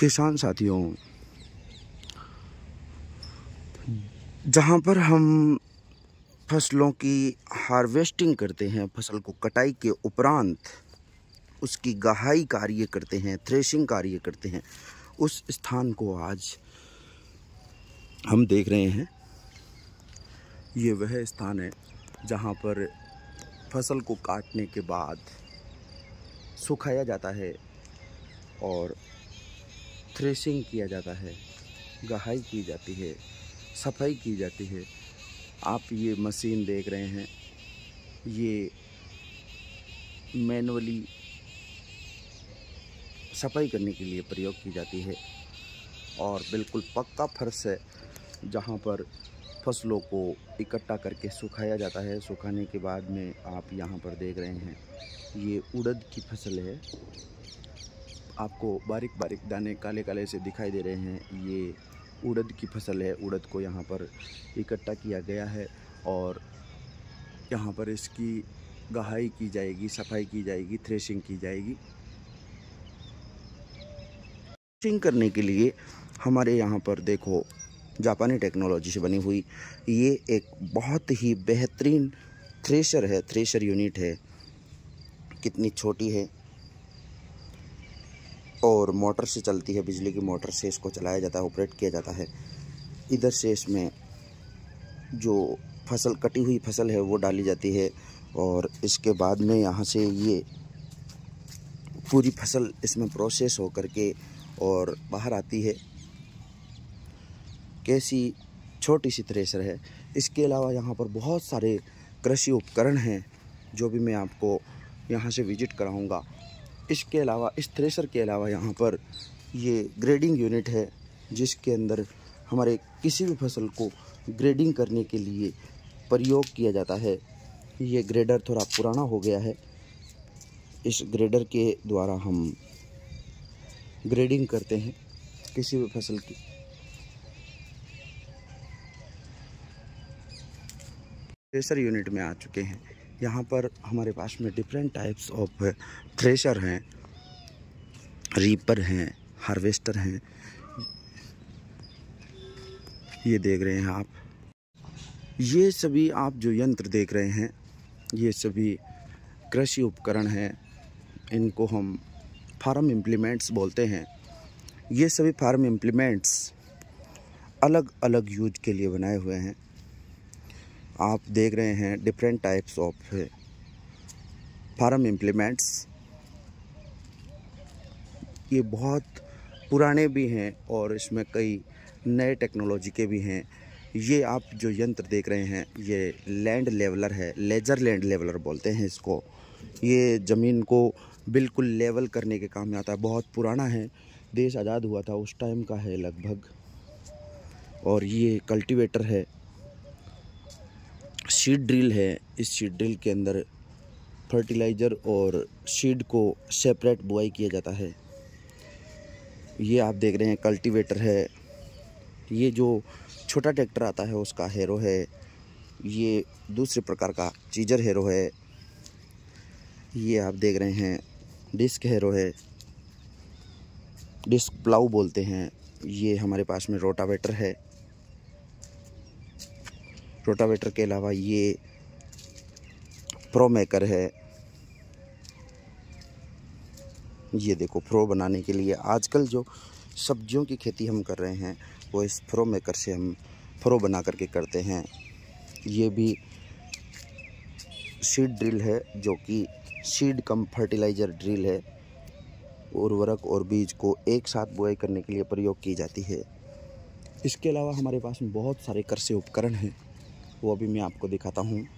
किसान साथियों जहाँ पर हम फसलों की हार्वेस्टिंग करते हैं फसल को कटाई के उपरांत उसकी गहाई कार्य करते हैं थ्रेशिंग कार्य करते हैं उस स्थान को आज हम देख रहे हैं ये वह स्थान है जहाँ पर फसल को काटने के बाद सुखाया जाता है और थ्रेसिंग किया जाता है गहाई की जाती है सफाई की जाती है आप ये मशीन देख रहे हैं ये मैनुअली सफाई करने के लिए प्रयोग की जाती है और बिल्कुल पक्का फर्श है जहाँ पर फसलों को इकट्ठा करके सुखाया जाता है सुखाने के बाद में आप यहाँ पर देख रहे हैं ये उड़द की फसल है आपको बारीक बारीक दाने काले काले से दिखाई दे रहे हैं ये उड़द की फसल है उड़द को यहाँ पर इकट्ठा किया गया है और यहाँ पर इसकी गहाई की जाएगी सफाई की जाएगी थ्रेशिंग की जाएगी थ्रेशिंग करने के लिए हमारे यहाँ पर देखो जापानी टेक्नोलॉजी से बनी हुई ये एक बहुत ही बेहतरीन थ्रेशर है थ्रेशर यूनिट है कितनी छोटी है और मोटर से चलती है बिजली की मोटर से इसको चलाया जाता है ऑपरेट किया जाता है इधर से इसमें जो फसल कटी हुई फसल है वो डाली जाती है और इसके बाद में यहाँ से ये पूरी फसल इसमें प्रोसेस हो कर के और बाहर आती है कैसी छोटी सी थ्रेसर है इसके अलावा यहाँ पर बहुत सारे कृषि उपकरण हैं जो भी मैं आपको यहाँ से विजिट कराऊँगा इसके अलावा इस थ्रेसर के अलावा यहाँ पर ये ग्रेडिंग यूनिट है जिसके अंदर हमारे किसी भी फसल को ग्रेडिंग करने के लिए प्रयोग किया जाता है ये ग्रेडर थोड़ा पुराना हो गया है इस ग्रेडर के द्वारा हम ग्रेडिंग करते हैं किसी भी फसल की थ्रेसर यूनिट में आ चुके हैं यहाँ पर हमारे पास में डिफरेंट टाइप्स ऑफ थ्रेशर हैं रीपर हैं हार्वेस्टर हैं ये देख रहे हैं आप ये सभी आप जो यंत्र देख रहे हैं ये सभी कृषि उपकरण हैं इनको हम फार्म इम्प्लीमेंट्स बोलते हैं ये सभी फार्म इम्प्लीमेंट्स अलग अलग यूज के लिए बनाए हुए हैं आप देख रहे हैं different types of farm implements ये बहुत पुराने भी हैं और इसमें कई नए टेक्नोलॉजी के भी हैं ये आप जो यंत्र देख रहे हैं ये लैंड लेवलर है लेजर लैंड लेवलर बोलते हैं इसको ये ज़मीन को बिल्कुल लेवल करने के काम में आता है बहुत पुराना है देश आज़ाद हुआ था उस टाइम का है लगभग और ये कल्टीवेटर है सीड ड्रिल है इस सीड ड्रिल के अंदर फर्टिलाइज़र और सीड को सेपरेट बुआई किया जाता है ये आप देख रहे हैं कल्टीवेटर है ये जो छोटा ट्रैक्टर आता है उसका हेरो है ये दूसरे प्रकार का चीजर हेरो है ये आप देख रहे हैं डिस्क हेरो है डिस्क प्लाऊ बोलते हैं ये हमारे पास में रोटावेटर है रोटावेटर के अलावा ये प्रो मेकर है ये देखो प्रो बनाने के लिए आजकल जो सब्जियों की खेती हम कर रहे हैं वो इस फ्रो मेकर से हम फ्रो बना करके करते हैं ये भी सीड ड्रिल है जो कि सीड कम फर्टिलाइज़र ड्रिल है उर्वरक और बीज को एक साथ बुआई करने के लिए प्रयोग की जाती है इसके अलावा हमारे पास बहुत सारे कृषि उपकरण हैं वो अभी मैं आपको दिखाता हूँ